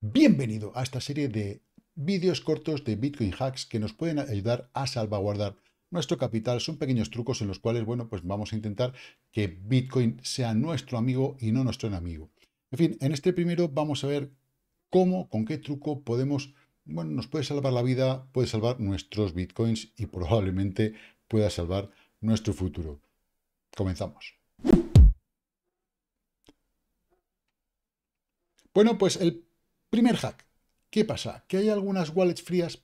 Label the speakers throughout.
Speaker 1: Bienvenido a esta serie de vídeos cortos de Bitcoin Hacks que nos pueden ayudar a salvaguardar nuestro capital. Son pequeños trucos en los cuales, bueno, pues vamos a intentar que Bitcoin sea nuestro amigo y no nuestro enemigo. En fin, en este primero vamos a ver cómo, con qué truco podemos, bueno, nos puede salvar la vida, puede salvar nuestros Bitcoins y probablemente pueda salvar nuestro futuro. Comenzamos. Bueno, pues el Primer hack. ¿Qué pasa? Que hay algunas wallets frías,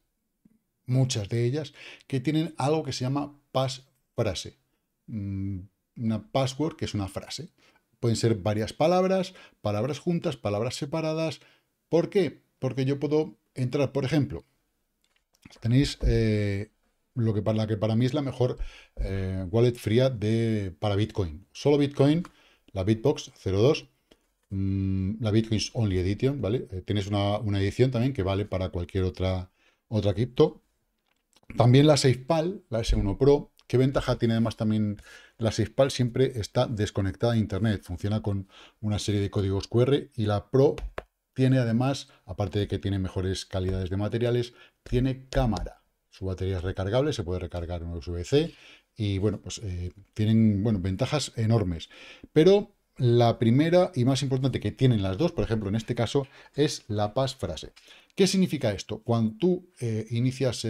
Speaker 1: muchas de ellas, que tienen algo que se llama pass mm, Una password que es una frase. Pueden ser varias palabras, palabras juntas, palabras separadas. ¿Por qué? Porque yo puedo entrar, por ejemplo, tenéis eh, lo que para, que para mí es la mejor eh, wallet fría de, para Bitcoin. Solo Bitcoin, la Bitbox 02, Mm, la Bitcoin's Only Edition, ¿vale? Eh, tienes una, edición también que vale para cualquier otra, otra cripto. También la 6PAL, la S1 Pro, ¿Qué ventaja tiene además también la 6PAL Siempre está desconectada a Internet, funciona con una serie de códigos QR y la Pro tiene además, aparte de que tiene mejores calidades de materiales, tiene cámara. Su batería es recargable, se puede recargar en USB-C y bueno, pues eh, tienen bueno, ventajas enormes. Pero la primera y más importante que tienen las dos, por ejemplo, en este caso, es la passphrase. ¿Qué significa esto? Cuando tú eh, inicias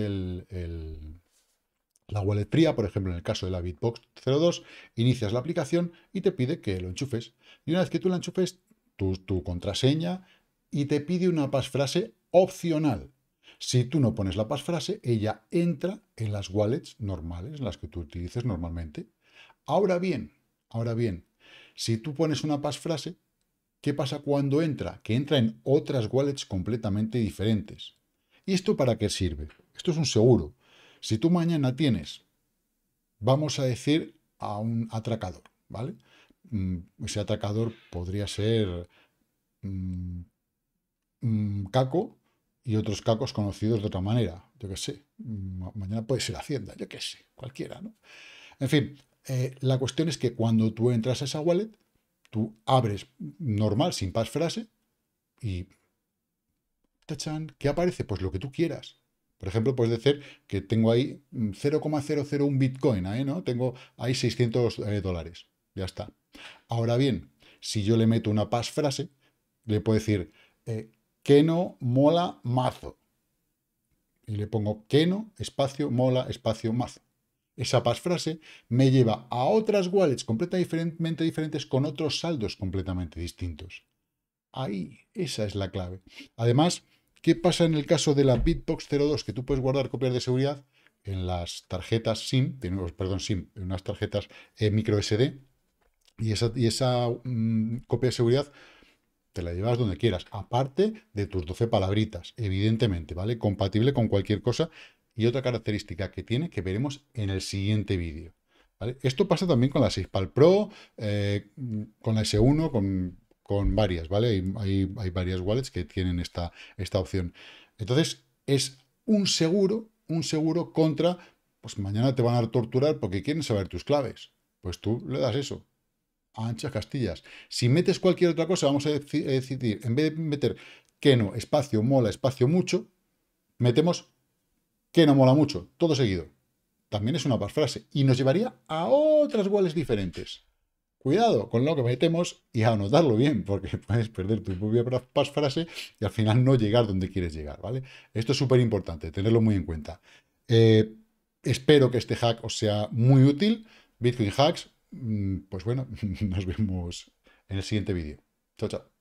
Speaker 1: la wallet fría, por ejemplo, en el caso de la Bitbox 02, inicias la aplicación y te pide que lo enchufes. Y una vez que tú la enchufes, tu, contraseña y te pide una passphrase opcional. Si tú no pones la passphrase, ella entra en las wallets normales, en las que tú utilices normalmente. Ahora bien, ahora bien, si tú pones una pasfrase, ¿qué pasa cuando entra? Que entra en otras wallets completamente diferentes. ¿Y esto para qué sirve? Esto es un seguro. Si tú mañana tienes, vamos a decir, a un atracador, ¿vale? Mm, ese atracador podría ser mm, mm, Caco y otros cacos conocidos de otra manera. Yo qué sé. Mañana puede ser Hacienda, yo qué sé, cualquiera, ¿no? En fin, eh, la cuestión es que cuando tú entras a esa wallet, tú abres normal, sin pasfrase, y... ¡Tachán! ¿Qué aparece? Pues lo que tú quieras. Por ejemplo, puedes decir que tengo ahí 0,001 mm, Bitcoin, ¿eh? ¿no? Tengo ahí 600 eh, dólares. Ya está. Ahora bien, si yo le meto una pasfrase, le puedo decir eh, que no mola mazo. Y le pongo que no, espacio, mola, espacio, mazo esa pasfrase me lleva a otras wallets completamente diferentes con otros saldos completamente distintos. Ahí, esa es la clave. Además, ¿qué pasa en el caso de la Bitbox 02? Que tú puedes guardar copias de seguridad en las tarjetas SIM, perdón, SIM, en unas tarjetas microSD, eh, micro SD, y esa, y esa mm, copia de seguridad te la llevas donde quieras, aparte de tus 12 palabritas, evidentemente, ¿vale? Compatible con cualquier cosa, y otra característica que tiene que veremos en el siguiente vídeo. Esto pasa también con la 6 Pro, eh, con la S1, con, varias, ¿vale? Hay, varias wallets que tienen esta, esta opción. Entonces, es un seguro, un seguro contra, pues mañana te van a torturar porque quieren saber tus claves. Pues tú le das eso, a anchas castillas. Si metes cualquier otra cosa, vamos a decidir, en vez de meter que no, espacio, mola, espacio, mucho, metemos que no mola mucho, todo seguido. También es una frase y nos llevaría a otras wallets diferentes. Cuidado con lo que metemos y a anotarlo bien, porque puedes perder tu propia pasfrase y al final no llegar donde quieres llegar, ¿vale? Esto es súper importante, tenerlo muy en cuenta. Eh, espero que este hack os sea muy útil. Bitcoin Hacks, mm, pues bueno, nos vemos en el siguiente vídeo. Chao, chao.